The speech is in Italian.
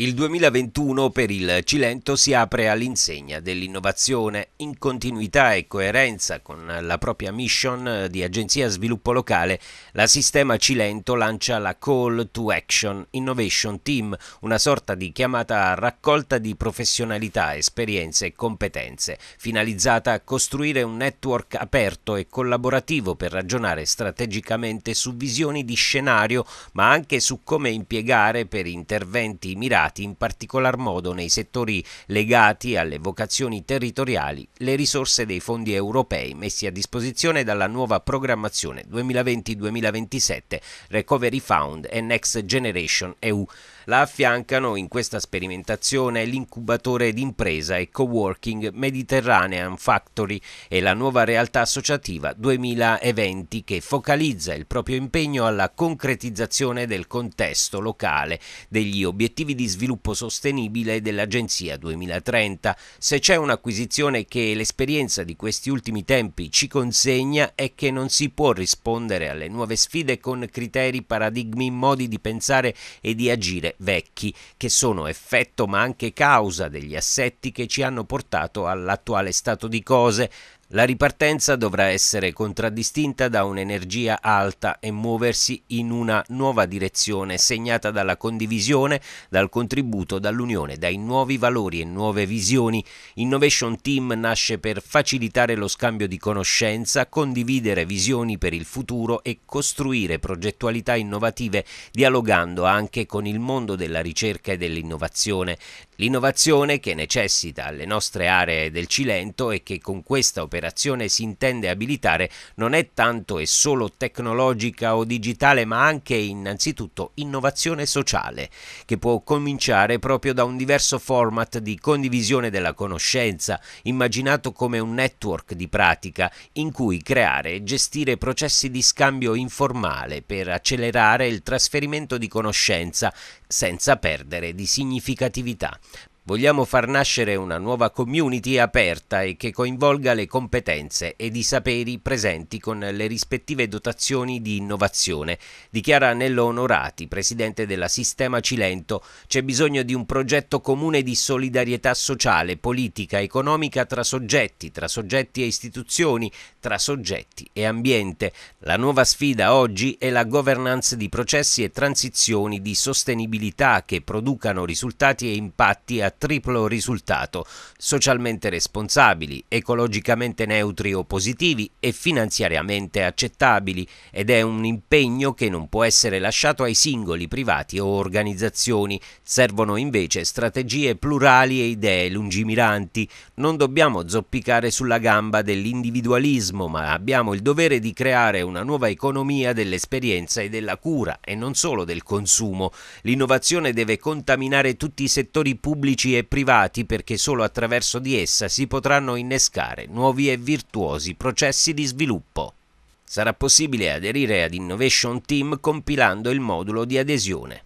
Il 2021 per il Cilento si apre all'insegna dell'innovazione in continuità e coerenza con la propria mission di agenzia sviluppo locale. La Sistema Cilento lancia la Call to Action Innovation Team, una sorta di chiamata a raccolta di professionalità, esperienze e competenze, finalizzata a costruire un network aperto e collaborativo per ragionare strategicamente su visioni di scenario, ma anche su come impiegare per interventi mirati utilizzati in particolar modo nei settori legati alle vocazioni territoriali le risorse dei fondi europei messi a disposizione dalla nuova programmazione 2020-2027 Recovery Fund e Next Generation EU. La affiancano in questa sperimentazione l'incubatore d'impresa e coworking Mediterranean Factory e la nuova realtà associativa 2020 che focalizza il proprio impegno alla concretizzazione del contesto locale, degli obiettivi di sviluppo sviluppo sostenibile dell'Agenzia 2030. Se c'è un'acquisizione che l'esperienza di questi ultimi tempi ci consegna è che non si può rispondere alle nuove sfide con criteri, paradigmi, modi di pensare e di agire vecchi, che sono effetto ma anche causa degli assetti che ci hanno portato all'attuale stato di cose, la ripartenza dovrà essere contraddistinta da un'energia alta e muoversi in una nuova direzione segnata dalla condivisione, dal contributo, dall'unione, dai nuovi valori e nuove visioni. Innovation Team nasce per facilitare lo scambio di conoscenza, condividere visioni per il futuro e costruire progettualità innovative dialogando anche con il mondo della ricerca e dell'innovazione. L'innovazione che necessita le nostre aree del Cilento e che con questa operazione operazione si intende abilitare non è tanto e solo tecnologica o digitale, ma anche innanzitutto innovazione sociale, che può cominciare proprio da un diverso format di condivisione della conoscenza, immaginato come un network di pratica in cui creare e gestire processi di scambio informale per accelerare il trasferimento di conoscenza senza perdere di significatività. Vogliamo far nascere una nuova community aperta e che coinvolga le competenze ed i saperi presenti con le rispettive dotazioni di innovazione, dichiara Nello Onorati, presidente della Sistema Cilento. C'è bisogno di un progetto comune di solidarietà sociale, politica, economica tra soggetti, tra soggetti e istituzioni, tra soggetti e ambiente. La nuova sfida oggi è la governance di processi e transizioni di sostenibilità che producano risultati e impatti a triplo risultato, socialmente responsabili, ecologicamente neutri o positivi e finanziariamente accettabili ed è un impegno che non può essere lasciato ai singoli privati o organizzazioni, servono invece strategie plurali e idee lungimiranti, non dobbiamo zoppicare sulla gamba dell'individualismo ma abbiamo il dovere di creare una nuova economia dell'esperienza e della cura e non solo del consumo, l'innovazione deve contaminare tutti i settori pubblici pubblici e privati perché solo attraverso di essa si potranno innescare nuovi e virtuosi processi di sviluppo. Sarà possibile aderire ad Innovation Team compilando il modulo di adesione.